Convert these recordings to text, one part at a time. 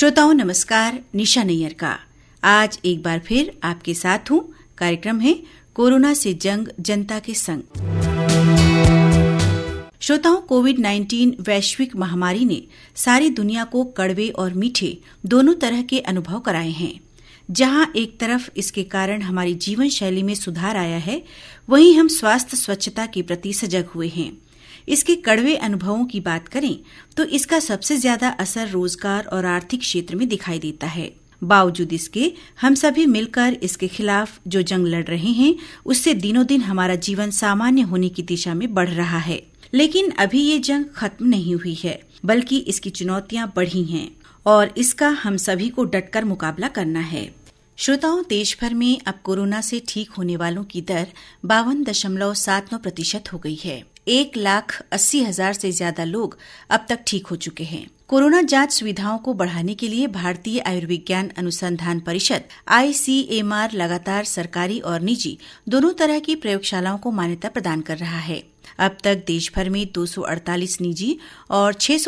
श्रोताओं नमस्कार निशा नैयर का आज एक बार फिर आपके साथ हूँ कार्यक्रम है कोरोना से जंग जनता के संग श्रोताओं कोविड 19 वैश्विक महामारी ने सारी दुनिया को कड़वे और मीठे दोनों तरह के अनुभव कराए हैं जहां एक तरफ इसके कारण हमारी जीवन शैली में सुधार आया है वहीं हम स्वास्थ्य स्वच्छता के प्रति सजग हुए हैं इसके कड़वे अनुभवों की बात करें तो इसका सबसे ज्यादा असर रोजगार और आर्थिक क्षेत्र में दिखाई देता है बावजूद इसके हम सभी मिलकर इसके खिलाफ जो जंग लड़ रहे हैं उससे दिनों दिन हमारा जीवन सामान्य होने की दिशा में बढ़ रहा है लेकिन अभी ये जंग खत्म नहीं हुई है बल्कि इसकी चुनौतियां बढ़ी हैं और इसका हम सभी को डटकर मुकाबला करना है श्रोताओं देश भर में अब कोरोना से ठीक होने वालों की दर बावन दशमलव सात नौ प्रतिशत हो गई है एक लाख अस्सी हजार से ज्यादा लोग अब तक ठीक हो चुके हैं कोरोना जांच सुविधाओं को बढ़ाने के लिए भारतीय आयुर्विज्ञान अनुसंधान परिषद आईसीएमआर लगातार सरकारी और निजी दोनों तरह की प्रयोगशालाओं को मान्यता प्रदान कर रहा है अब तक देश भर में 248 निजी और छह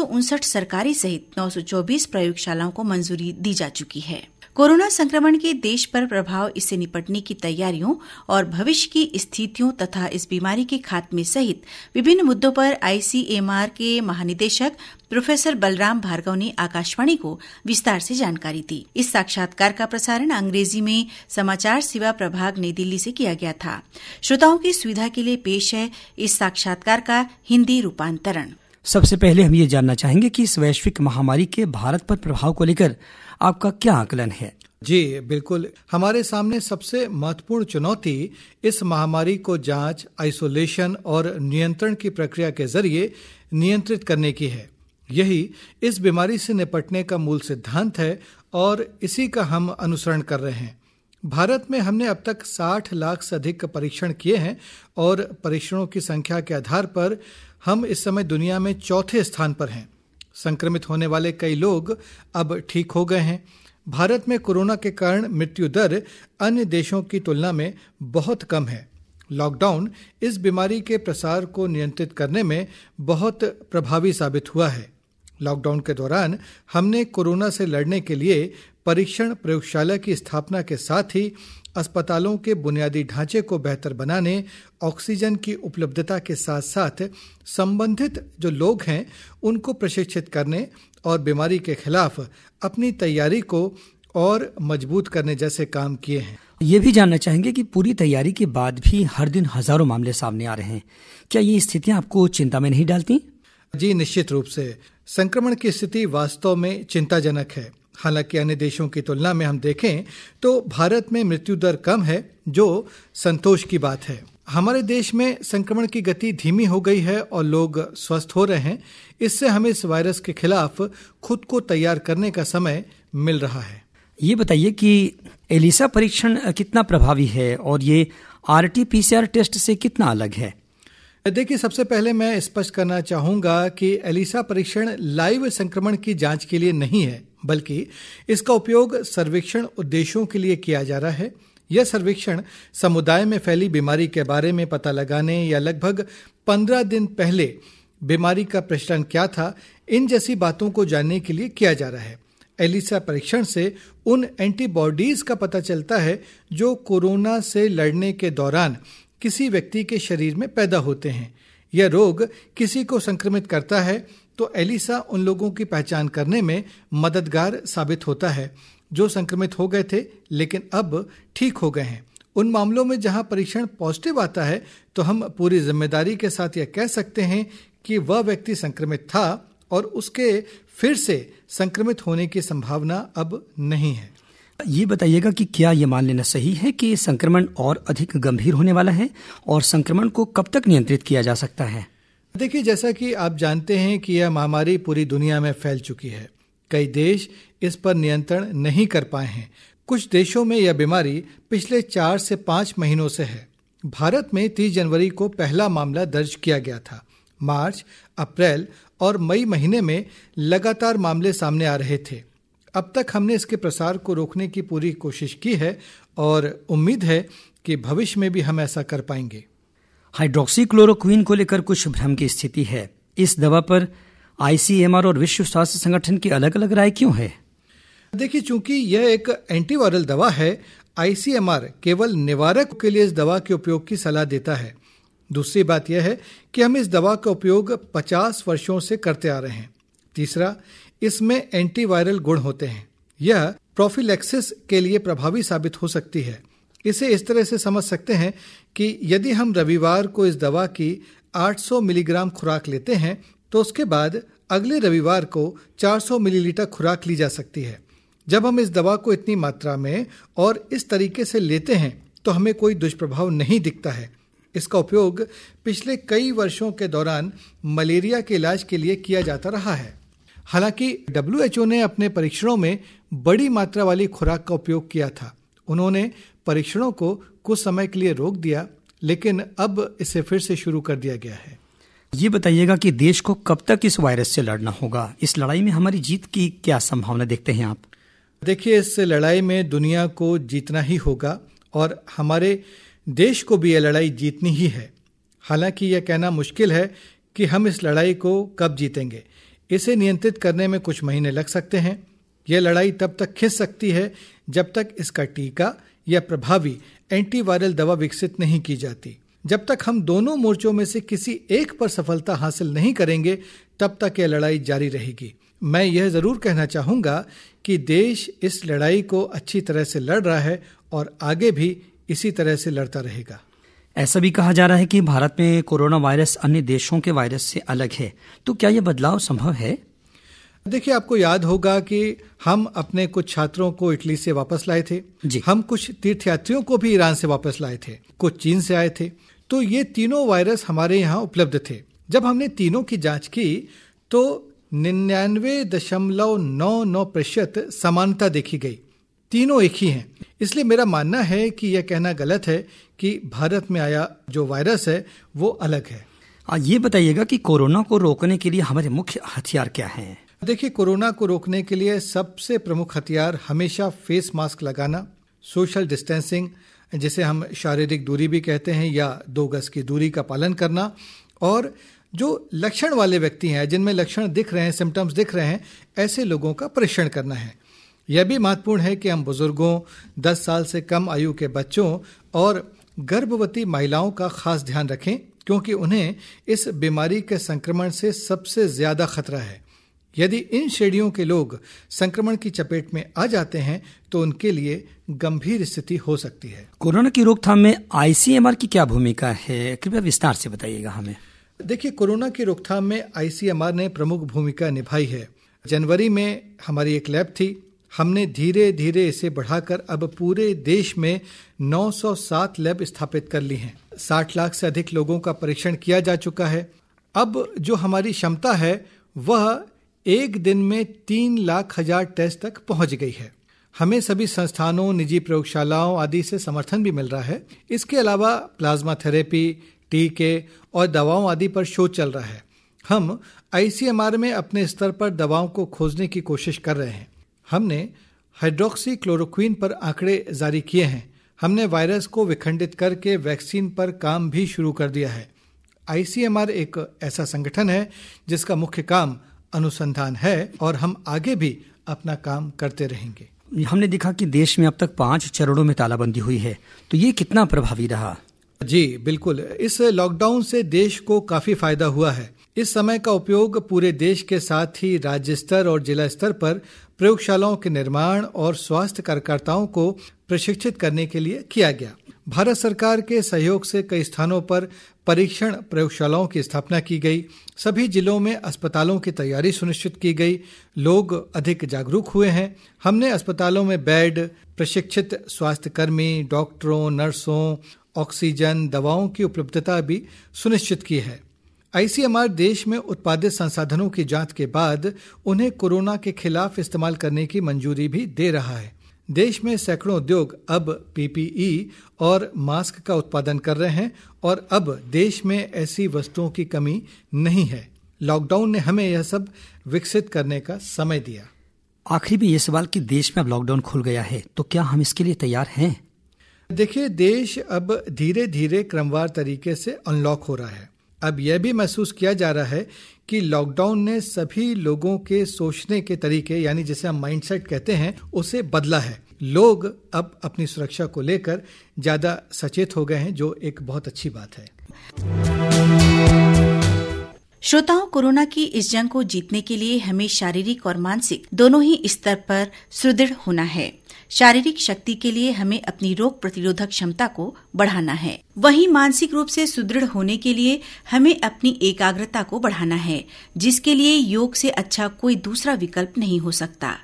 सरकारी सहित 924 प्रयोगशालाओं को मंजूरी दी जा चुकी है कोरोना संक्रमण के देश पर प्रभाव इससे निपटने की तैयारियों और भविष्य की स्थितियों तथा इस बीमारी के खात्मे सहित विभिन्न मुद्दों पर आईसीएमआर के महानिदेशक प्रोफेसर बलराम भार्गव ने आकाशवाणी को विस्तार से जानकारी दी इस साक्षात्कार का प्रसारण अंग्रेजी में समाचार सेवा प्रभाग नई दिल्ली से किया गया था श्रोताओं की सुविधा के लिए पेश है इस साक्षात्कार का हिंदी रूपांतरण सबसे पहले हम ये जानना चाहेंगे कि इस वैश्विक महामारी के भारत पर प्रभाव को लेकर आपका क्या आकलन है जी बिल्कुल हमारे सामने सबसे महत्वपूर्ण चुनौती इस महामारी को जांच, आइसोलेशन और नियंत्रण की प्रक्रिया के जरिए नियंत्रित करने की है यही इस बीमारी से निपटने का मूल सिद्धांत है और इसी का हम अनुसरण कर रहे हैं भारत में हमने अब तक 60 लाख से अधिक परीक्षण किए हैं और परीक्षणों की संख्या के आधार पर हम इस समय दुनिया में चौथे स्थान पर हैं संक्रमित होने वाले कई लोग अब ठीक हो गए हैं भारत में कोरोना के कारण मृत्यु दर अन्य देशों की तुलना में बहुत कम है लॉकडाउन इस बीमारी के प्रसार को नियंत्रित करने में बहुत प्रभावी साबित हुआ है लॉकडाउन के दौरान हमने कोरोना से लड़ने के लिए परीक्षण प्रयोगशाला की स्थापना के साथ ही अस्पतालों के बुनियादी ढांचे को बेहतर बनाने ऑक्सीजन की उपलब्धता के साथ साथ संबंधित जो लोग हैं उनको प्रशिक्षित करने और बीमारी के खिलाफ अपनी तैयारी को और मजबूत करने जैसे काम किए हैं ये भी जानना चाहेंगे कि पूरी तैयारी के बाद भी हर दिन हजारों मामले सामने आ रहे हैं क्या ये स्थितियां आपको चिंता में नहीं डालती जी निश्चित रूप से संक्रमण की स्थिति वास्तव में चिंताजनक है हालांकि अन्य देशों की तुलना में हम देखें तो भारत में मृत्यु दर कम है जो संतोष की बात है हमारे देश में संक्रमण की गति धीमी हो गई है और लोग स्वस्थ हो रहे हैं इससे हमें इस वायरस के खिलाफ खुद को तैयार करने का समय मिल रहा है ये बताइए कि एलिसा परीक्षण कितना प्रभावी है और ये आर टी टेस्ट से कितना अलग है देखिए सबसे पहले मैं स्पष्ट करना चाहूंगा कि एलिसा परीक्षण लाइव संक्रमण की जांच के लिए नहीं है बल्कि इसका उपयोग सर्वेक्षण उद्देश्यों के लिए किया जा रहा है यह सर्वेक्षण समुदाय में फैली बीमारी के बारे में पता लगाने या लगभग पंद्रह दिन पहले बीमारी का प्रचलन क्या था इन जैसी बातों को जानने के लिए किया जा रहा है एलिसा परीक्षण से उन एंटीबॉडीज का पता चलता है जो कोरोना से लड़ने के दौरान किसी व्यक्ति के शरीर में पैदा होते हैं यह रोग किसी को संक्रमित करता है तो एलिसा उन लोगों की पहचान करने में मददगार साबित होता है जो संक्रमित हो गए थे लेकिन अब ठीक हो गए हैं उन मामलों में जहां परीक्षण पॉजिटिव आता है तो हम पूरी जिम्मेदारी के साथ यह कह सकते हैं कि वह व्यक्ति संक्रमित था और उसके फिर से संक्रमित होने की संभावना अब नहीं है ये बताइएगा कि क्या ये मान लेना सही है कि संक्रमण और अधिक गंभीर होने वाला है और संक्रमण को कब तक नियंत्रित किया जा सकता है देखिए जैसा कि आप जानते हैं कि यह महामारी पूरी दुनिया में फैल चुकी है कई देश इस पर नियंत्रण नहीं कर पाए हैं कुछ देशों में यह बीमारी पिछले चार से पाँच महीनों से है भारत में तीस जनवरी को पहला मामला दर्ज किया गया था मार्च अप्रैल और मई महीने में लगातार मामले सामने आ रहे थे अब तक हमने इसके प्रसार को रोकने की पूरी कोशिश की है और उम्मीद है कि भविष्य में भी हम ऐसा कर पाएंगे हाइड्रोक्सी क्लोरोक्वीन को लेकर कुछ भ्रम की स्थिति है इस दवा पर आईसीएमआर और विश्व स्वास्थ्य संगठन की अलग अलग राय क्यों है देखिए चूंकि यह एक एंटीवायरल दवा है आईसीएमआर केवल निवारक के लिए इस दवा के उपयोग की सलाह देता है दूसरी बात यह है कि हम इस दवा का उपयोग 50 वर्षों से करते आ रहे हैं तीसरा इसमें एंटीवायरल गुण होते हैं यह प्रोफिलेक्सिस के लिए प्रभावी साबित हो सकती है इसे इस तरह से समझ सकते हैं कि यदि हम रविवार को इस दवा की 800 मिलीग्राम खुराक लेते हैं तो उसके बाद अगले रविवार को 400 मिलीलीटर खुराक ली जा सकती है जब हम इस दवा को इतनी मात्रा में और इस तरीके से लेते हैं तो हमें कोई दुष्प्रभाव नहीं दिखता है इसका उपयोग पिछले कई वर्षों के दौरान मलेरिया के इलाज के लिए किया जाता रहा है हालांकि डब्ल्यू ने अपने परीक्षणों में बड़ी मात्रा वाली खुराक का उपयोग किया था उन्होंने परीक्षणों को कुछ समय के लिए रोक दिया लेकिन अब इसे फिर से शुरू कर दिया गया है ये बताइएगा कि देश को कब तक इस वायरस से लड़ना होगा इस लड़ाई में हमारी जीत की क्या संभावना देखते हैं आप देखिए इस लड़ाई में दुनिया को जीतना ही होगा और हमारे देश को भी यह लड़ाई जीतनी ही है हालांकि यह कहना मुश्किल है कि हम इस लड़ाई को कब जीतेंगे इसे नियंत्रित करने में कुछ महीने लग सकते हैं यह लड़ाई तब तक खिस सकती है जब तक इसका टीका या प्रभावी एंटीवायरल दवा विकसित नहीं की जाती जब तक हम दोनों मोर्चों में से किसी एक पर सफलता हासिल नहीं करेंगे तब तक यह लड़ाई जारी रहेगी मैं यह जरूर कहना चाहूंगा कि देश इस लड़ाई को अच्छी तरह से लड़ रहा है और आगे भी इसी तरह से लड़ता रहेगा ऐसा भी कहा जा रहा है कि भारत में कोरोना वायरस अन्य देशों के वायरस से अलग है तो क्या यह बदलाव संभव है देखिए आपको याद होगा कि हम अपने कुछ छात्रों को इटली से वापस लाए थे जी। हम कुछ तीर्थयात्रियों को भी ईरान से वापस लाए थे कुछ चीन से आए थे तो ये तीनों वायरस हमारे यहाँ उपलब्ध थे जब हमने तीनों की जांच की तो निन्यानवे दशमलव नौ नौ प्रतिशत समानता देखी गई तीनों एक ही हैं इसलिए मेरा मानना है कि यह कहना गलत है कि भारत में आया जो वायरस है वो अलग है ये बताइएगा कि कोरोना को रोकने के लिए हमारे मुख्य हथियार क्या हैं देखिए कोरोना को रोकने के लिए सबसे प्रमुख हथियार हमेशा फेस मास्क लगाना सोशल डिस्टेंसिंग जिसे हम शारीरिक दूरी भी कहते हैं या दो गज की दूरी का पालन करना और जो लक्षण वाले व्यक्ति हैं जिनमें लक्षण दिख रहे हैं सिम्टम्स दिख रहे हैं ऐसे लोगों का परीक्षण करना है यह भी महत्वपूर्ण है कि हम बुजुर्गों 10 साल से कम आयु के बच्चों और गर्भवती महिलाओं का खास ध्यान रखें क्योंकि उन्हें इस बीमारी के संक्रमण से सबसे ज्यादा खतरा है यदि इन श्रेणियों के लोग संक्रमण की चपेट में आ जाते हैं तो उनके लिए गंभीर स्थिति हो सकती है कोरोना की रोकथाम में आईसीएमआर की क्या भूमिका है कृपया विस्तार से बताइएगा हमें देखिए कोरोना की रोकथाम में आईसीएमआर ने प्रमुख भूमिका निभाई है जनवरी में हमारी एक लैब थी हमने धीरे धीरे इसे बढ़ाकर अब पूरे देश में 907 लैब स्थापित कर ली हैं 60 लाख से अधिक लोगों का परीक्षण किया जा चुका है अब जो हमारी क्षमता है वह एक दिन में तीन लाख हजार टेस्ट तक पहुंच गई है हमें सभी संस्थानों निजी प्रयोगशालाओं आदि से समर्थन भी मिल रहा है इसके अलावा प्लाज्मा थेरेपी टीके और दवाओं आदि पर शोध चल रहा है हम आईसीएमआर में अपने स्तर पर दवाओं को खोजने की कोशिश कर रहे हैं हमने हाइड्रोक्सी क्लोरोक्वीन पर आंकड़े जारी किए हैं हमने वायरस को विखंडित करके वैक्सीन पर काम भी शुरू कर दिया है आईसीएमआर एक ऐसा संगठन है जिसका मुख्य काम अनुसंधान है और हम आगे भी अपना काम करते रहेंगे हमने देखा कि देश में अब तक पांच चरणों में तालाबंदी हुई है तो ये कितना प्रभावी रहा जी बिल्कुल इस लॉकडाउन से देश को काफी फायदा हुआ है इस समय का उपयोग पूरे देश के साथ ही राज्य स्तर और जिला स्तर पर प्रयोगशालाओं के निर्माण और स्वास्थ्य कार्यकर्ताओं को प्रशिक्षित करने के लिए किया गया भारत सरकार के सहयोग से कई स्थानों पर परीक्षण प्रयोगशालाओं की स्थापना की गई सभी जिलों में अस्पतालों की तैयारी सुनिश्चित की गई लोग अधिक जागरूक हुए हैं हमने अस्पतालों में बेड प्रशिक्षित स्वास्थ्यकर्मी डॉक्टरों नर्सों ऑक्सीजन दवाओं की उपलब्धता भी सुनिश्चित की है आईसीएमआर देश में उत्पादित संसाधनों की जांच के बाद उन्हें कोरोना के खिलाफ इस्तेमाल करने की मंजूरी भी दे रहा है देश में सैकड़ों उद्योग अब पीपीई और मास्क का उत्पादन कर रहे हैं और अब देश में ऐसी वस्तुओं की कमी नहीं है लॉकडाउन ने हमें यह सब विकसित करने का समय दिया आखिरी में ये सवाल कि देश में अब लॉकडाउन खुल गया है तो क्या हम इसके लिए तैयार हैं देखिए देश अब धीरे धीरे क्रमवार तरीके से अनलॉक हो रहा है अब यह भी महसूस किया जा रहा है कि लॉकडाउन ने सभी लोगों के सोचने के तरीके यानी जिसे हम माइंडसेट कहते हैं उसे बदला है लोग अब अपनी सुरक्षा को लेकर ज़्यादा सचेत हो गए हैं जो एक बहुत अच्छी बात है श्रोताओं कोरोना की इस जंग को जीतने के लिए हमें शारीरिक और मानसिक दोनों ही स्तर पर सुदृढ़ होना है शारीरिक शक्ति के लिए हमें अपनी रोग प्रतिरोधक क्षमता को बढ़ाना है वहीं मानसिक रूप से सुदृढ़ होने के लिए हमें अपनी एकाग्रता को बढ़ाना है जिसके लिए योग से अच्छा कोई दूसरा विकल्प नहीं हो सकता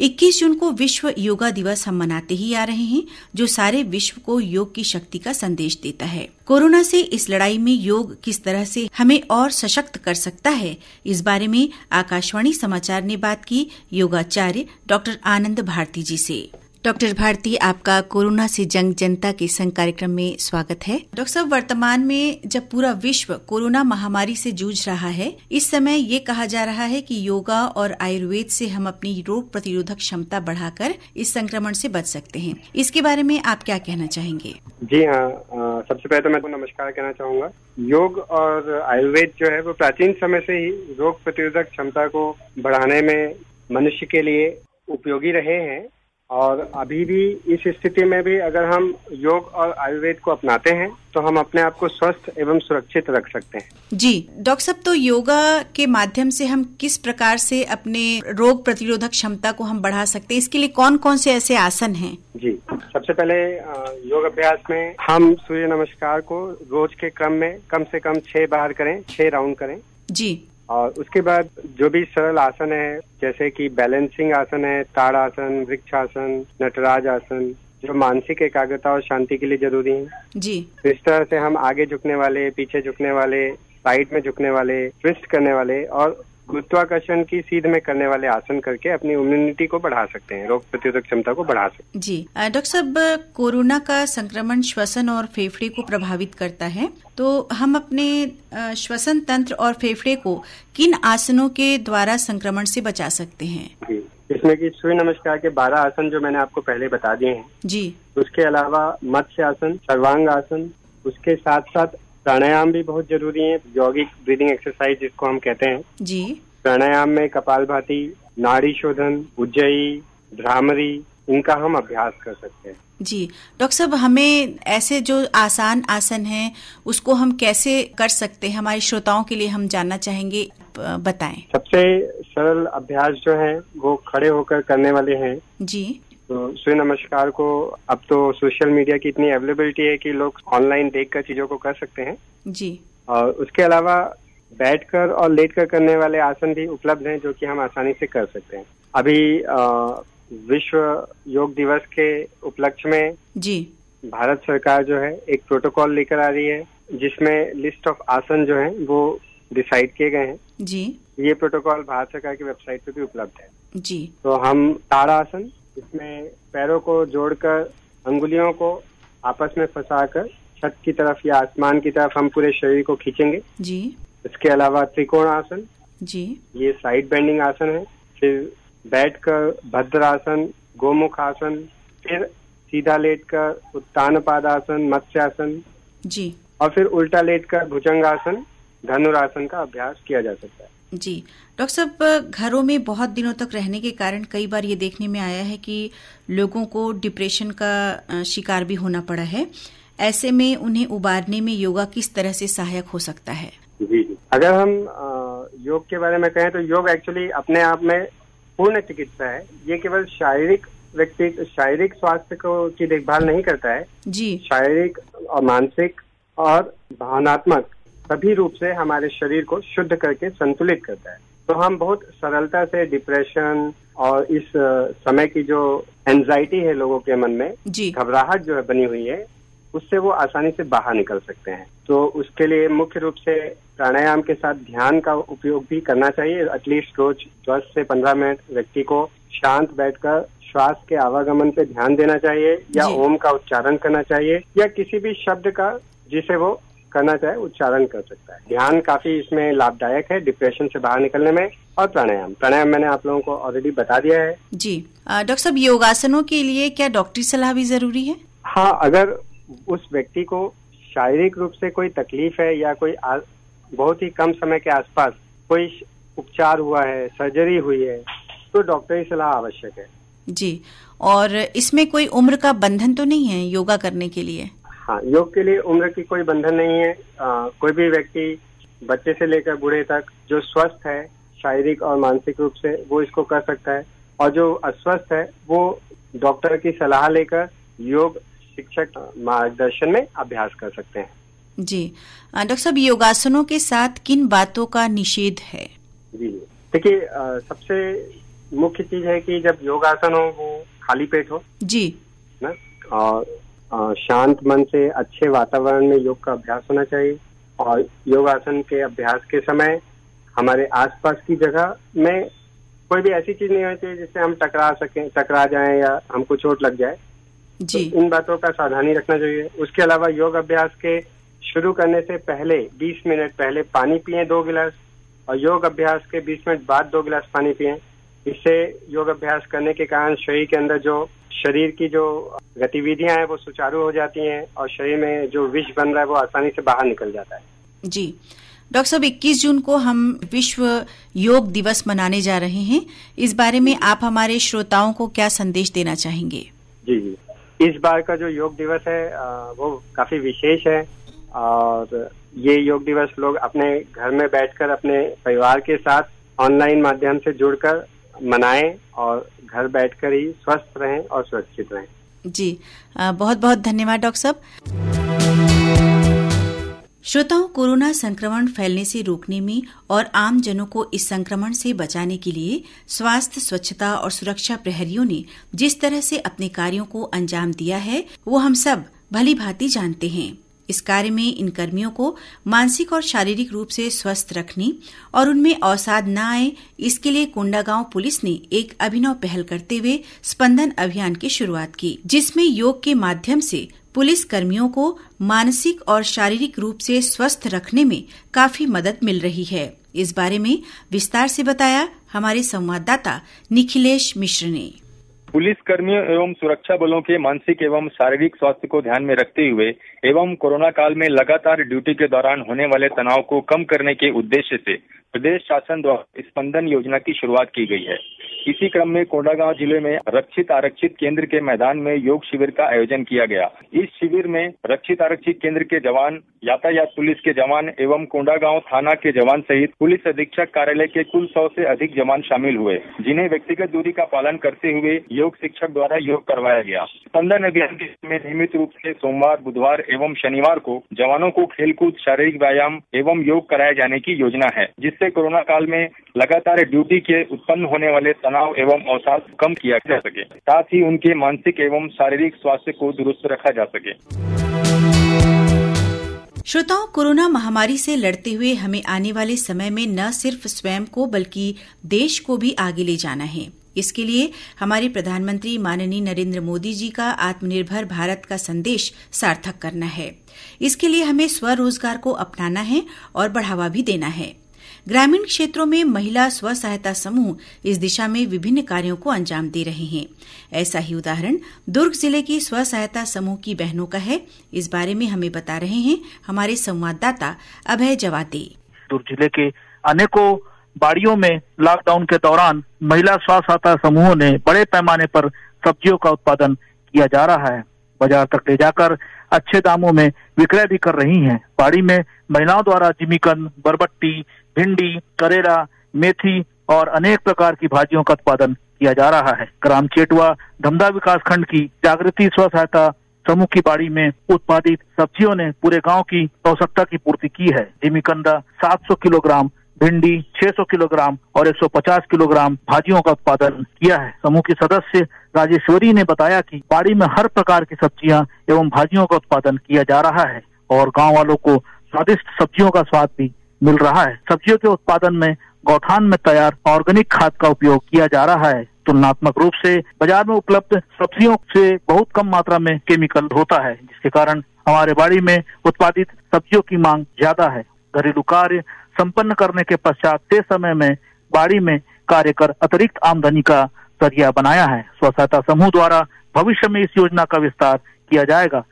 21 जून को विश्व योगा दिवस हम मनाते ही आ रहे हैं जो सारे विश्व को योग की शक्ति का संदेश देता है कोरोना से इस लड़ाई में योग किस तरह से हमें और सशक्त कर सकता है इस बारे में आकाशवाणी समाचार ने बात की योगाचार्य डॉक्टर आनंद भारती जी से डॉक्टर भारती आपका कोरोना से जंग जनता के संग कार्यक्रम में स्वागत है डॉक्टर साहब वर्तमान में जब पूरा विश्व कोरोना महामारी से जूझ रहा है इस समय ये कहा जा रहा है कि योगा और आयुर्वेद से हम अपनी रोग प्रतिरोधक क्षमता बढ़ाकर इस संक्रमण से बच सकते हैं इसके बारे में आप क्या कहना चाहेंगे जी हाँ सबसे पहले तो मैं नमस्कार कहना चाहूँगा योग और आयुर्वेद जो है वो प्राचीन समय से ही रोग प्रतिरोधक क्षमता को बढ़ाने में मनुष्य के लिए उपयोगी रहे हैं और अभी भी इस स्थिति में भी अगर हम योग और आयुर्वेद को अपनाते हैं तो हम अपने आप को स्वस्थ एवं सुरक्षित रख सकते हैं जी डॉक्टर साहब तो योगा के माध्यम से हम किस प्रकार से अपने रोग प्रतिरोधक क्षमता को हम बढ़ा सकते हैं इसके लिए कौन कौन से ऐसे आसन हैं जी सबसे पहले योग अभ्यास में हम सूर्य नमस्कार को रोज के क्रम में कम से कम छह बार करें छह राउंड करें जी और उसके बाद जो भी सरल आसन है जैसे कि बैलेंसिंग आसन है ताड़ वृक्ष वृक्षासन नटराज आसन जो मानसिक एकाग्रता और शांति के लिए जरूरी है जी तो इस तरह से हम आगे झुकने वाले पीछे झुकने वाले साइड में झुकने वाले ट्विस्ट करने वाले और गुरुत्वाकर्षण की सीध में करने वाले आसन करके अपनी इम्यूनिटी को बढ़ा सकते हैं रोग प्रतिरोधक क्षमता को बढ़ा सकते हैं जी डॉक्टर साहब कोरोना का संक्रमण श्वसन और फेफड़े को प्रभावित करता है तो हम अपने श्वसन तंत्र और फेफड़े को किन आसनों के द्वारा संक्रमण से बचा सकते हैं जी जिसमें की सूर्य नमस्कार के बारह आसन जो मैंने आपको पहले बता दिए हैं जी उसके अलावा मत्स्य आसन सर्वांग आसन उसके साथ साथ प्राणायाम भी बहुत जरूरी है यौगिक ब्रीदिंग एक्सरसाइज जिसको हम कहते हैं जी प्राणायाम में भाती नाड़ी शोधन उज्जयी भ्रामरी इनका हम अभ्यास कर सकते हैं जी डॉक्टर साहब हमें ऐसे जो आसान आसन है उसको हम कैसे कर सकते हैं हमारे श्रोताओं के लिए हम जानना चाहेंगे बताएं सबसे सरल अभ्यास जो है वो खड़े होकर करने वाले हैं जी तो सूर्य नमस्कार को अब तो सोशल मीडिया की इतनी अवेलेबिलिटी है कि लोग ऑनलाइन देख कर चीजों को कर सकते हैं जी और उसके अलावा बैठकर और लेटकर करने वाले आसन भी उपलब्ध हैं जो कि हम आसानी से कर सकते हैं अभी विश्व योग दिवस के उपलक्ष्य में जी भारत सरकार जो है एक प्रोटोकॉल लेकर आ रही है जिसमें लिस्ट ऑफ आसन जो है वो डिसाइड किए गए हैं जी ये प्रोटोकॉल भारत सरकार की वेबसाइट पे भी उपलब्ध है जी तो हम आसन इसमें पैरों को जोड़कर अंगुलियों को आपस में फंसाकर छत की तरफ या आसमान की तरफ हम पूरे शरीर को खींचेंगे जी इसके अलावा त्रिकोण आसन जी ये साइड बेंडिंग आसन है फिर बैठकर भद्र आसन गोमुख आसन फिर सीधा लेट कर उत्तान आसन मत्स्यासन जी और फिर उल्टा लेट कर आसन धनुरासन का अभ्यास किया जा सकता है जी डॉक्टर साहब घरों में बहुत दिनों तक रहने के कारण कई बार ये देखने में आया है कि लोगों को डिप्रेशन का शिकार भी होना पड़ा है ऐसे में उन्हें उबारने में योगा किस तरह से सहायक हो सकता है जी अगर हम योग के बारे में कहें तो योग एक्चुअली अपने आप में पूर्ण चिकित्सा है ये केवल शारीरिक व्यक्ति शारीरिक स्वास्थ्य को की देखभाल नहीं करता है जी शारीरिक और मानसिक और भावनात्मक सभी रूप से हमारे शरीर को शुद्ध करके संतुलित करता है तो हम बहुत सरलता से डिप्रेशन और इस समय की जो एंजाइटी है लोगों के मन में घबराहट जो है बनी हुई है उससे वो आसानी से बाहर निकल सकते हैं तो उसके लिए मुख्य रूप से प्राणायाम के साथ ध्यान का उपयोग भी करना चाहिए एटलीस्ट रोज दस से पंद्रह मिनट व्यक्ति को शांत बैठकर श्वास के आवागमन पे ध्यान देना चाहिए या ओम का उच्चारण करना चाहिए या किसी भी शब्द का जिसे वो करना चाहे उच्चारण कर सकता है ध्यान काफी इसमें लाभदायक है डिप्रेशन से बाहर निकलने में और प्राणायाम प्राणायाम मैंने आप लोगों को ऑलरेडी बता दिया है जी डॉक्टर साहब योगासनों के लिए क्या डॉक्टरी सलाह भी जरूरी है हाँ अगर उस व्यक्ति को शारीरिक रूप से कोई तकलीफ है या कोई आ, बहुत ही कम समय के आसपास कोई उपचार हुआ है सर्जरी हुई है तो डॉक्टरी सलाह आवश्यक है जी और इसमें कोई उम्र का बंधन तो नहीं है योगा करने के लिए हाँ योग के लिए उम्र की कोई बंधन नहीं है आ, कोई भी व्यक्ति बच्चे से लेकर बूढ़े तक जो स्वस्थ है शारीरिक और मानसिक रूप से वो इसको कर सकता है और जो अस्वस्थ है वो डॉक्टर की सलाह लेकर योग शिक्षक मार्गदर्शन में अभ्यास कर सकते हैं जी डॉक्टर साहब योगासनों के साथ किन बातों का निषेध है जी देखिए सबसे मुख्य चीज है कि जब योगासन हो वो खाली पेट हो जी ना और शांत मन से अच्छे वातावरण में योग का अभ्यास होना चाहिए और योगासन के अभ्यास के समय हमारे आसपास की जगह में कोई भी ऐसी चीज नहीं होनी चाहिए जिससे हम टकरा सके टकरा जाए या हमको चोट लग जाए जी तो इन बातों का सावधानी रखना चाहिए उसके अलावा योग अभ्यास के शुरू करने से पहले 20 मिनट पहले पानी पिए दो गिलास और योग अभ्यास के 20 मिनट बाद दो गिलास पानी पिए इससे योग अभ्यास करने के कारण शरीर के अंदर जो शरीर की जो गतिविधियां हैं वो सुचारू हो जाती हैं और शरीर में जो विष बन रहा है वो आसानी से बाहर निकल जाता है जी डॉक्टर साहब 21 जून को हम विश्व योग दिवस मनाने जा रहे हैं इस बारे में आप हमारे श्रोताओं को क्या संदेश देना चाहेंगे जी जी इस बार का जो योग दिवस है वो काफी विशेष है और ये योग दिवस लोग अपने घर में बैठकर अपने परिवार के साथ ऑनलाइन माध्यम से जुड़कर मनाएं और घर बैठकर ही स्वस्थ रहें और सुरक्षित रहें जी बहुत बहुत धन्यवाद डॉक्टर साहब श्रोताओं कोरोना संक्रमण फैलने से रोकने में और आम जनों को इस संक्रमण से बचाने के लिए स्वास्थ्य स्वच्छता और सुरक्षा प्रहरियों ने जिस तरह से अपने कार्यों को अंजाम दिया है वो हम सब भली भांति जानते हैं इस कार्य में इन कर्मियों को मानसिक और शारीरिक रूप से स्वस्थ रखने और उनमें अवसाद न आए इसके लिए कोंडागांव पुलिस ने एक अभिनव पहल करते हुए स्पंदन अभियान की शुरुआत की जिसमें योग के माध्यम से पुलिस कर्मियों को मानसिक और शारीरिक रूप से स्वस्थ रखने में काफी मदद मिल रही है इस बारे में विस्तार से बताया हमारे संवाददाता निखिलेश मिश्र ने पुलिस कर्मियों एवं सुरक्षा बलों के मानसिक एवं शारीरिक स्वास्थ्य को ध्यान में रखते हुए एवं कोरोना काल में लगातार ड्यूटी के दौरान होने वाले तनाव को कम करने के उद्देश्य से प्रदेश शासन द्वारा स्पंदन योजना की शुरुआत की गई है इसी क्रम में कोंडागांव जिले में रक्षित आरक्षित केंद्र के मैदान में योग शिविर का आयोजन किया गया इस शिविर में रक्षित आरक्षित केंद्र के जवान यातायात पुलिस के जवान एवं कोंडागांव थाना के जवान सहित पुलिस अधीक्षक कार्यालय के कुल सौ से अधिक जवान शामिल हुए जिन्हें व्यक्तिगत दूरी का पालन करते हुए योग शिक्षक द्वारा योग करवाया गया स्पंदन अभियान में नियमित रूप से सोमवार बुधवार एवं शनिवार को जवानों को खेलकूद शारीरिक व्यायाम एवं योग कराए जाने की योजना है जिससे जिससे कोरोना काल में लगातार ड्यूटी के उत्पन्न होने वाले तनाव एवं अवसाद कम किया जा सके साथ ही उनके मानसिक एवं शारीरिक स्वास्थ्य को दुरुस्त रखा जा सके श्रोताओं कोरोना महामारी से लड़ते हुए हमें आने वाले समय में न सिर्फ स्वयं को बल्कि देश को भी आगे ले जाना है इसके लिए हमारे प्रधानमंत्री माननीय नरेंद्र मोदी जी का आत्मनिर्भर भारत का संदेश सार्थक करना है इसके लिए हमें स्वरोजगार को अपनाना है और बढ़ावा भी देना है ग्रामीण क्षेत्रों में महिला स्व सहायता समूह इस दिशा में विभिन्न कार्यों को अंजाम दे रहे हैं ऐसा ही उदाहरण दुर्ग जिले की स्व सहायता समूह की बहनों का है इस बारे में हमें बता रहे हैं हमारे संवाददाता अभय जवाते दुर्ग जिले के अनेकों बाड़ियों में लॉकडाउन के दौरान महिला स्व सहायता समूहों ने बड़े पैमाने पर सब्जियों का उत्पादन किया जा रहा है बाजार तक ले जाकर अच्छे दामों में विक्रय भी कर रही हैं बाड़ी में महिलाओं द्वारा जिमीकन बरबट्टी भिंडी करेला मेथी और अनेक प्रकार की भाजियों का उत्पादन किया जा रहा है ग्राम चेटवा धमदा विकास खंड की जागृति स्व सहायता समूह की बाड़ी में उत्पादित सब्जियों ने पूरे गांव की आवश्यकता की पूर्ति की है जिमीकंदा 700 किलोग्राम भिंडी 600 किलोग्राम और 150 किलोग्राम भाजियों का उत्पादन किया है समूह के सदस्य राजेश्वरी ने बताया कि बाड़ी में हर प्रकार की सब्जियां एवं भाजियों का उत्पादन किया जा रहा है और गांव वालों को स्वादिष्ट सब्जियों का स्वाद भी मिल रहा है सब्जियों के उत्पादन में गौठान में तैयार ऑर्गेनिक खाद का उपयोग किया जा रहा है तुलनात्मक रूप से बाजार में उपलब्ध सब्जियों से बहुत कम मात्रा में केमिकल होता है जिसके कारण हमारे बाड़ी में उत्पादित सब्जियों की मांग ज्यादा है घरेलू कार्य संपन्न करने के पश्चात समय में बाड़ी में कार्य कर अतिरिक्त आमदनी का जरिया बनाया है स्व सहायता समूह द्वारा भविष्य में इस योजना का विस्तार किया जाएगा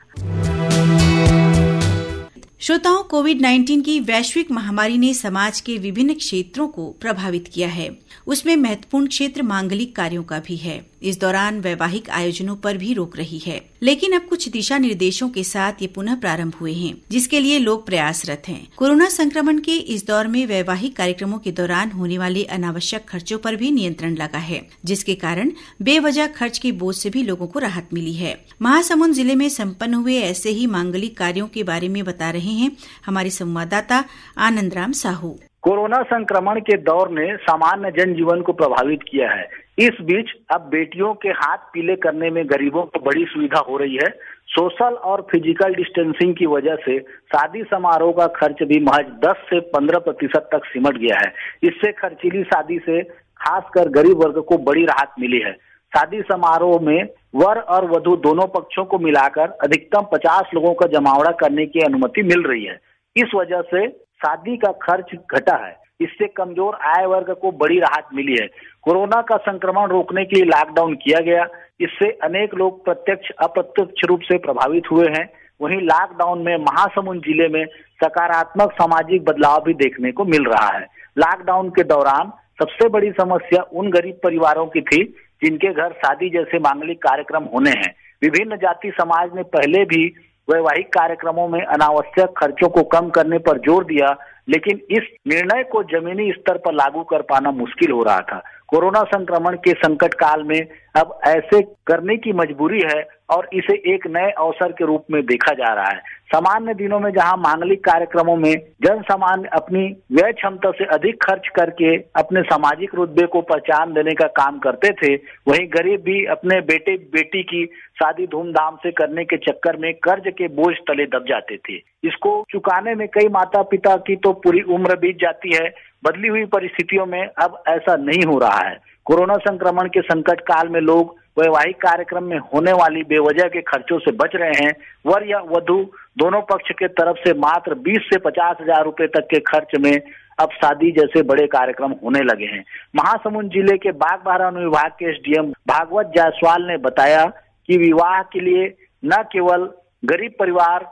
श्रोताओं कोविड 19 की वैश्विक महामारी ने समाज के विभिन्न क्षेत्रों को प्रभावित किया है उसमें महत्वपूर्ण क्षेत्र मांगलिक कार्यों का भी है इस दौरान वैवाहिक आयोजनों पर भी रोक रही है लेकिन अब कुछ दिशा निर्देशों के साथ ये पुनः प्रारंभ हुए हैं जिसके लिए लोग प्रयासरत हैं कोरोना संक्रमण के इस दौर में वैवाहिक कार्यक्रमों के दौरान होने वाले अनावश्यक खर्चों पर भी नियंत्रण लगा है जिसके कारण बेवजह खर्च के बोझ से भी लोगों को राहत मिली है महासमुंद जिले में सम्पन्न हुए ऐसे ही मांगलिक कार्यो के बारे में बता रहे हैं हमारे संवाददाता आनंद राम साहू कोरोना संक्रमण के दौर ने सामान्य जनजीवन को प्रभावित किया है इस बीच अब बेटियों के हाथ पीले करने में गरीबों को बड़ी सुविधा हो रही है सोशल और फिजिकल डिस्टेंसिंग की वजह से शादी समारोह का खर्च भी महज 10 से 15 प्रतिशत तक सिमट गया है इससे खर्चीली शादी से खासकर गरीब वर्ग को बड़ी राहत मिली है शादी समारोह में वर और वधु दोनों पक्षों को मिलाकर अधिकतम 50 लोगों का जमावड़ा करने की अनुमति मिल रही है इस वजह से शादी का खर्च घटा है इससे कमजोर आय वर्ग को बड़ी राहत मिली है कोरोना का संक्रमण रोकने के लिए लॉकडाउन किया गया इससे अनेक लोग प्रत्यक्ष अप्रत्यक्ष रूप से प्रभावित हुए हैं वहीं लॉकडाउन में महासमुंद जिले में सकारात्मक सामाजिक बदलाव भी देखने को मिल रहा है लॉकडाउन के दौरान सबसे बड़ी समस्या उन गरीब परिवारों की थी जिनके घर शादी जैसे मांगलिक कार्यक्रम होने हैं विभिन्न जाति समाज ने पहले भी वैवाहिक कार्यक्रमों में अनावश्यक खर्चों को कम करने पर जोर दिया लेकिन इस निर्णय को जमीनी स्तर पर लागू कर पाना मुश्किल हो रहा था कोरोना संक्रमण के संकट काल में अब ऐसे करने की मजबूरी है और इसे एक नए अवसर के रूप में देखा जा रहा है सामान्य दिनों में जहां मांगलिक कार्यक्रमों में जन सामान्य अपनी व्यय क्षमता से अधिक खर्च करके अपने सामाजिक रुतबे को पहचान देने का काम करते थे वहीं गरीब भी अपने बेटे बेटी की शादी धूमधाम से करने के चक्कर में कर्ज के बोझ तले दब जाते थे इसको चुकाने में कई माता पिता की तो पूरी उम्र बीत जाती है बदली हुई परिस्थितियों में अब ऐसा नहीं हो रहा है कोरोना संक्रमण के संकट काल में लोग वैवाहिक कार्यक्रम में होने वाली बेवजह के खर्चों से बच रहे हैं वर या वधु दोनों पक्ष के तरफ से मात्र 20 से पचास हजार रूपए तक के खर्च में अब शादी जैसे बड़े कार्यक्रम होने लगे हैं महासमुंद जिले के बागबारा विभाग के एस भागवत जायसवाल ने बताया कि विवाह के लिए न केवल गरीब परिवार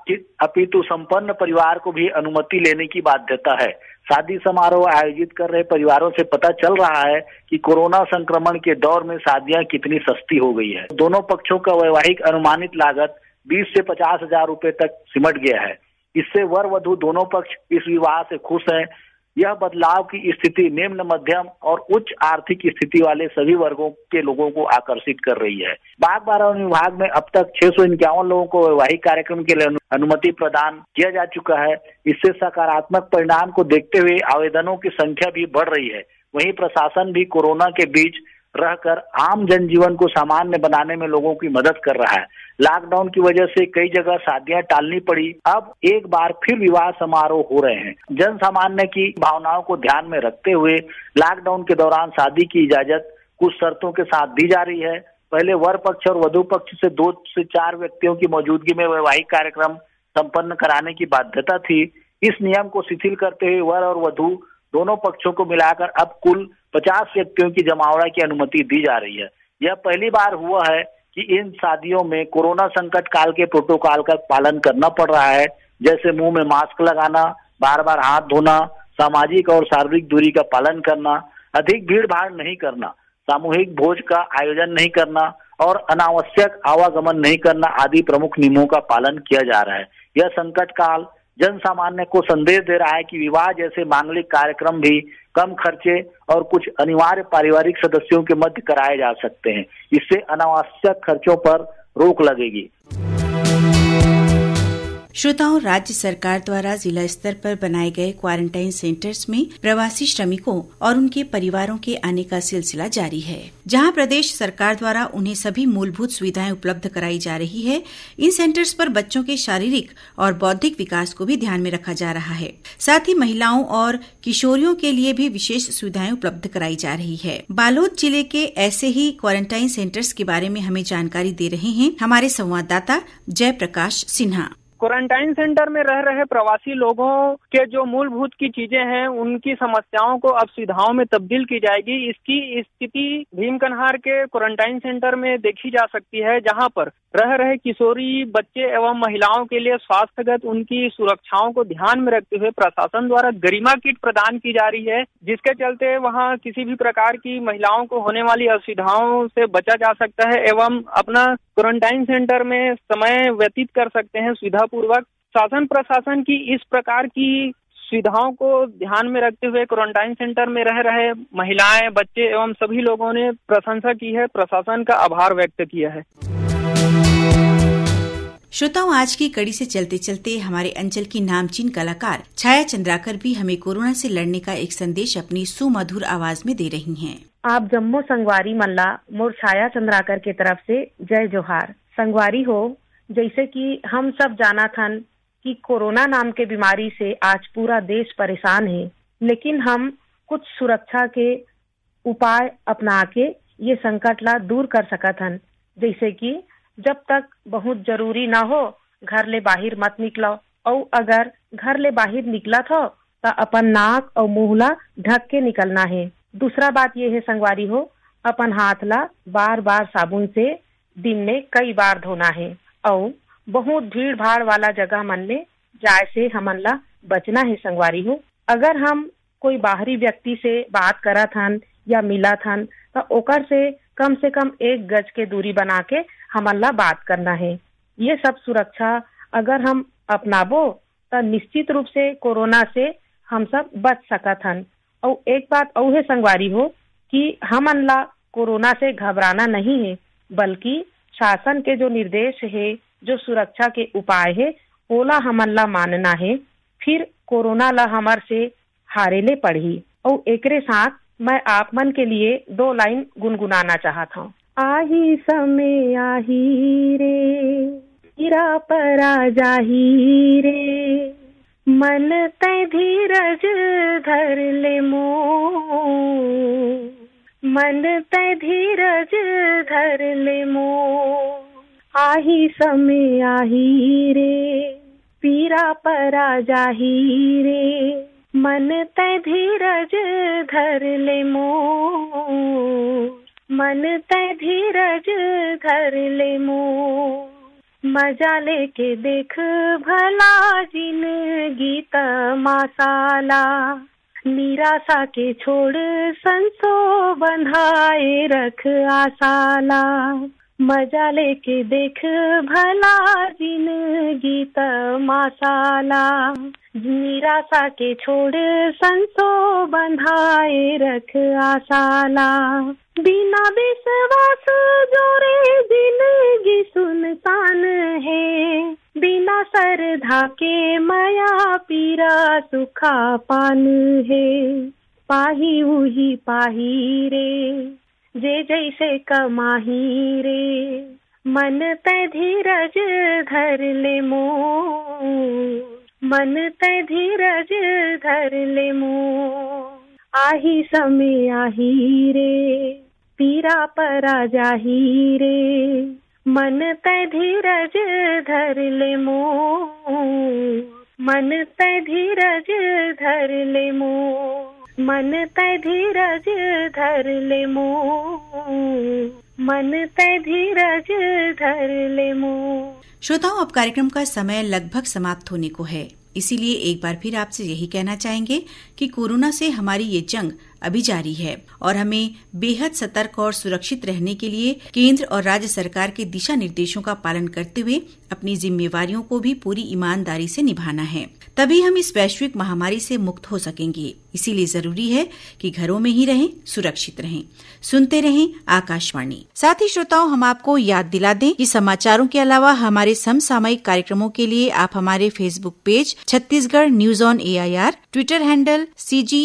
अपितु संपन्न परिवार को भी अनुमति लेने की बाध्यता है शादी समारोह आयोजित कर रहे परिवारों से पता चल रहा है कि कोरोना संक्रमण के दौर में शादियां कितनी सस्ती हो गई है दोनों पक्षों का वैवाहिक अनुमानित लागत 20 से पचास हजार रूपए तक सिमट गया है इससे वर वधु दोनों पक्ष इस विवाह से खुश हैं यह बदलाव की स्थिति निम्न मध्यम और उच्च आर्थिक स्थिति वाले सभी वर्गों के लोगों को आकर्षित कर रही है बाघ बारह विभाग में अब तक छह सौ इक्यावन लोगों को वैवाहिक कार्यक्रम के लिए अनुमति प्रदान किया जा चुका है इससे सकारात्मक परिणाम को देखते हुए आवेदनों की संख्या भी बढ़ रही है वहीं प्रशासन भी कोरोना के बीच रहकर आम जनजीवन को सामान्य बनाने में लोगों की मदद कर रहा है लॉकडाउन की वजह से कई जगह शादियां टालनी पड़ी अब एक बार फिर विवाह समारोह हो रहे हैं जन सामान्य की भावनाओं को ध्यान में रखते हुए लॉकडाउन के दौरान शादी की इजाजत कुछ शर्तों के साथ दी जा रही है पहले वर पक्ष और वधु पक्ष से दो से चार व्यक्तियों की मौजूदगी में वैवाहिक कार्यक्रम संपन्न कराने की बाध्यता थी इस नियम को शिथिल करते हुए वर और वधु दोनों पक्षों को मिलाकर अब कुल 50 व्यक्तियों की जमावड़ा की अनुमति दी जा रही है यह पहली बार हुआ है कि इन शादियों में कोरोना संकट काल के प्रोटोकॉल का पालन करना पड़ रहा है जैसे मुंह में मास्क लगाना बार बार हाथ धोना सामाजिक और शारीरिक दूरी का पालन करना अधिक भीड़ भाड़ नहीं करना सामूहिक भोज का आयोजन नहीं करना और अनावश्यक आवागमन नहीं करना आदि प्रमुख नियमों का पालन किया जा रहा है यह संकट काल जन सामान्य को संदेश दे रहा है कि विवाह जैसे मांगलिक कार्यक्रम भी कम खर्चे और कुछ अनिवार्य पारिवारिक सदस्यों के मध्य कराए जा सकते हैं इससे अनावश्यक खर्चों पर रोक लगेगी श्रोताओं राज्य सरकार द्वारा जिला स्तर पर बनाए गए क्वारंटाइन सेंटर्स में प्रवासी श्रमिकों और उनके परिवारों के आने का सिलसिला जारी है जहां प्रदेश सरकार द्वारा उन्हें सभी मूलभूत सुविधाएं उपलब्ध कराई जा रही है इन सेंटर्स पर बच्चों के शारीरिक और बौद्धिक विकास को भी ध्यान में रखा जा रहा है साथ ही महिलाओं और किशोरियों के लिए भी विशेष सुविधाएं उपलब्ध कराई जा रही है बालोद जिले के ऐसे ही क्वारंटाइन सेंटर्स के बारे में हमें जानकारी दे रहे हैं हमारे संवाददाता जयप्रकाश सिन्हा क्वारंटाइन सेंटर में रह रहे प्रवासी लोगों के जो मूलभूत की चीजें हैं उनकी समस्याओं को अब सुविधाओं में तब्दील की जाएगी इसकी स्थिति भीम कन्हार के क्वारंटाइन सेंटर में देखी जा सकती है जहां पर रह रहे किशोरी बच्चे एवं महिलाओं के लिए स्वास्थ्यगत उनकी सुरक्षाओं को ध्यान में रखते हुए प्रशासन द्वारा गरिमा किट प्रदान की जा रही है जिसके चलते वहाँ किसी भी प्रकार की महिलाओं को होने वाली असुविधाओं से बचा जा सकता है एवं अपना क्वारंटाइन सेंटर में समय व्यतीत कर सकते हैं सुविधा पूर्वक शासन प्रशासन की इस प्रकार की सुविधाओं को ध्यान में रखते हुए क्वारंटाइन सेंटर में रह रहे महिलाएं बच्चे एवं सभी लोगों ने प्रशंसा की है प्रशासन का आभार व्यक्त किया है श्रोताओं आज की कड़ी से चलते चलते हमारे अंचल की नामचीन कलाकार छाया चंद्राकर भी हमें कोरोना से लड़ने का एक संदेश अपनी सुमधुर आवाज में दे रही हैं। आप जम्मो संगवारी मल्ला मुरछाया चंद्राकर के तरफ से जय जोहार संगवारी हो जैसे कि हम सब जाना थन कि कोरोना नाम के बीमारी से आज पूरा देश परेशान है लेकिन हम कुछ सुरक्षा के उपाय अपना के ये संकट ला दूर कर सकत हन जैसे कि जब तक बहुत जरूरी ना हो घर ले बाहर मत निकलो और अगर घर ले बाहर निकला था तो अपन नाक और मुंह ला ढक के निकलना है दूसरा बात ये है संगवारी हो अपन हाथ ला बार बार साबुन से दिन में कई बार धोना है और बहुत भीड़ भाड़ वाला जगह मन में जाए से हमन ला बचना है संगवारी हो अगर हम कोई बाहरी व्यक्ति से बात करा थन या मिला थन तो ओकर से कम से कम एक गज के दूरी बना के हमन ला बात करना है ये सब सुरक्षा अगर हम अपनाबो तो निश्चित रूप से कोरोना से हम सब बच सकत हन और एक बात और है संगवारी हो कि हम अनला कोरोना से घबराना नहीं है बल्कि शासन के जो निर्देश है जो सुरक्षा के उपाय है ओला हमनला मानना है फिर कोरोना ला हमर से हारे ले पड़ी और एक साथ मैं आप मन के लिए दो लाइन गुनगुनाना चाहता हूँ आही समय आही रे इरा परा जाही रे मन तय धीरज धर ले मो मन तय धीरज धर ले मो आही समय आही रे पीरा परा जाही रे मन तय धीरज धर ले मो मन तय धीरज धर ले मो मजा लेके देख भला जिंदगी मसाला निराशा के छोड़ संसो बंधाए रख आसाला मजा लेके देख भला जिंदगी मसाला निराशा के छोड़ संसो बंधाए रख आशाला बिना विश्वास जोरे की सुनसान है बिना श्रद्धा के माया पीरा सुखा पान है पाही उही पाही रे जे जैसे कमाही रे मन पे धीरज धर ले मो मन तय धीरज धर ले मो आही समी आही रे पीरा परा जाही रे मन तय धीरज धर ले मो मन तय धीरज धर ले मो मन तय धीरज धर ले मो मन तय धीरज धर ले मो श्रोताओं अब कार्यक्रम का समय लगभग समाप्त होने को है इसीलिए एक बार फिर आपसे यही कहना चाहेंगे कि कोरोना से हमारी ये जंग अभी जारी है और हमें बेहद सतर्क और सुरक्षित रहने के लिए केंद्र और राज्य सरकार के दिशा निर्देशों का पालन करते हुए अपनी जिम्मेवारियों को भी पूरी ईमानदारी से निभाना है तभी हम इस वैश्विक महामारी से मुक्त हो सकेंगे इसीलिए जरूरी है कि घरों में ही रहें सुरक्षित रहें सुनते रहें आकाशवाणी साथ ही श्रोताओं हम आपको याद दिला दें कि समाचारों के अलावा हमारे समसामयिक कार्यक्रमों के लिए आप हमारे Facebook page Chhattisgarh news on a Twitter handle C G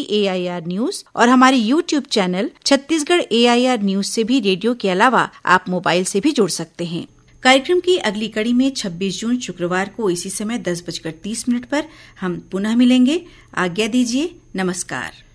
news और हमारे YouTube channel Chhattisgarh a news से भी रेडियो के अलावा आप मोबाइल से भी जुड़ सकते हैं कार्यक्रम की अगली कड़ी में 26 जून शुक्रवार को इसी समय दस बजकर तीस मिनट पर हम पुनः मिलेंगे आज्ञा दीजिए नमस्कार